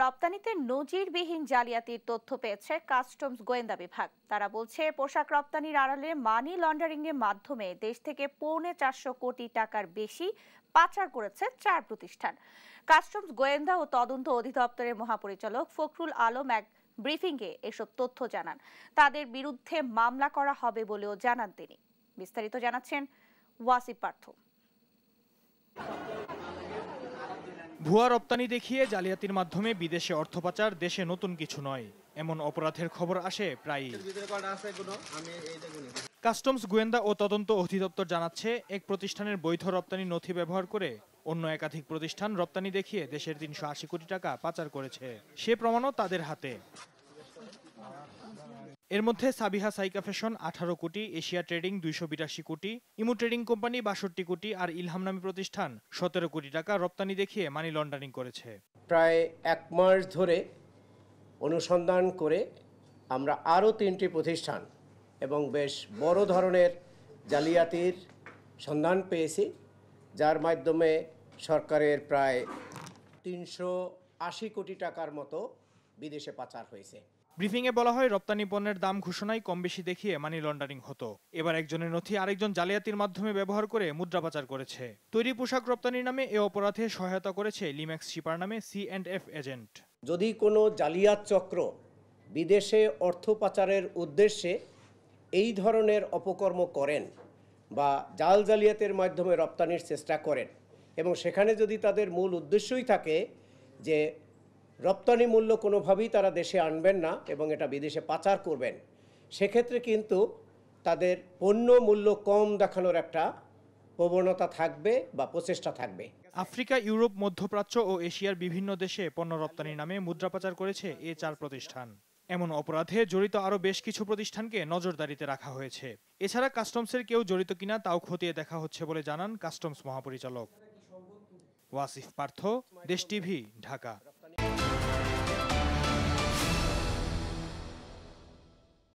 রপ্তানিতে নজিরবিহীন জালিয়াতির তথ্য পেয়েছে কাস্টমস গোয়েন্দা বিভাগ তারা বলছে পোশাক রপ্তানির আড়ালে মানি লন্ডারিংয়ের মাধ্যমে দেশ থেকে পৌনে চারশো কোটি টাকার বেশি পাচার করেছে চার প্রতিষ্ঠান কাস্টমস গোয়েন্দা ও তদন্ত অধিদপ্তরের মহাপরিচালক ফখরুল আলম এক ব্রিফিংয়ে এসব তথ্য জানান তাদের বিরুদ্ধে মামলা করা হবে বলেও জানান তিনি বিস্তারিত জানাচ্ছেন ওয়াসিফ পার্থ ভুয়া রপ্তানি দেখিয়ে জালিয়াতির মাধ্যমে বিদেশে অর্থ পাচার দেশে নতুন কিছু নয় এমন অপরাধের খবর আসে প্রায়ই কাস্টমস গোয়েন্দা ও তদন্ত অধিদপ্তর জানাচ্ছে এক প্রতিষ্ঠানের বৈধ রপ্তানি নথি ব্যবহার করে অন্য একাধিক প্রতিষ্ঠান রপ্তানি দেখিয়ে দেশের তিনশো কোটি টাকা পাচার করেছে সে প্রমাণও তাদের হাতে এর মধ্যে সাবিহা সাইকা ফ্যাশন আঠারো কোটি এশিয়া ট্রেডিং দুইশো বিরাশি কোটি ইমু ট্রেডিং কোম্পানি বাষট্টি কোটি আর ইলহাম নামী প্রতিষ্ঠান সতেরো কোটি টাকা রপ্তানি দেখিয়ে মানি লন্ডারিং করেছে প্রায় এক মাস ধরে অনুসন্ধান করে আমরা আরও তিনটি প্রতিষ্ঠান এবং বেশ বড় ধরনের জালিয়াতির সন্ধান পেয়েছি যার মাধ্যমে সরকারের প্রায় তিনশো আশি কোটি টাকার মতো বিদেশে পাচার হয়েছে ব্রিফিংয়ে বলা হয় রপ্তানি পণ্যের দাম ঘোষণায় কম বেশি দেখিয়ে মানি লন্ডারিং হতো এবার একজনের নথি আরেকজন জালিয়াতির মাধ্যমে ব্যবহার করে মুদ্রা পাচার করেছে তৈরি পোশাক রপ্তানির নামে এ অপরাধে সহায়তা করেছে লিম্যাক্স শিপার নামে সি অ্যান্ড এফ এজেন্ট যদি কোনো জালিয়াত চক্র বিদেশে অর্থ পাচারের উদ্দেশ্যে এই ধরনের অপকর্ম করেন বা জাল জালিয়াতের মাধ্যমে রপ্তানির চেষ্টা করেন এবং সেখানে যদি তাদের মূল উদ্দেশ্যই থাকে যে রপ্তানি মূল্য কোনোভাবেই তারা দেশে আনবেন না এবং এটা বিদেশে পাচার করবেন সেক্ষেত্রে কিন্তু তাদের পণ্য মূল্য কম দেখানোর একটা প্রবণতা থাকবে বা প্রচেষ্টা থাকবে আফ্রিকা ইউরোপ মধ্যপ্রাচ্য ও এশিয়ার বিভিন্ন দেশে পণ্য রপ্তানির নামে মুদ্রা পাচার করেছে এ চার প্রতিষ্ঠান এমন অপরাধে জড়িত আরও বেশ কিছু প্রতিষ্ঠানকে নজরদারিতে রাখা হয়েছে এছাড়া কাস্টমসের কেউ জড়িত কিনা তাও খতিয়ে দেখা হচ্ছে বলে জানান কাস্টমস মহাপরিচালক ওয়াসিফ পার্থ দেশ টিভি ঢাকা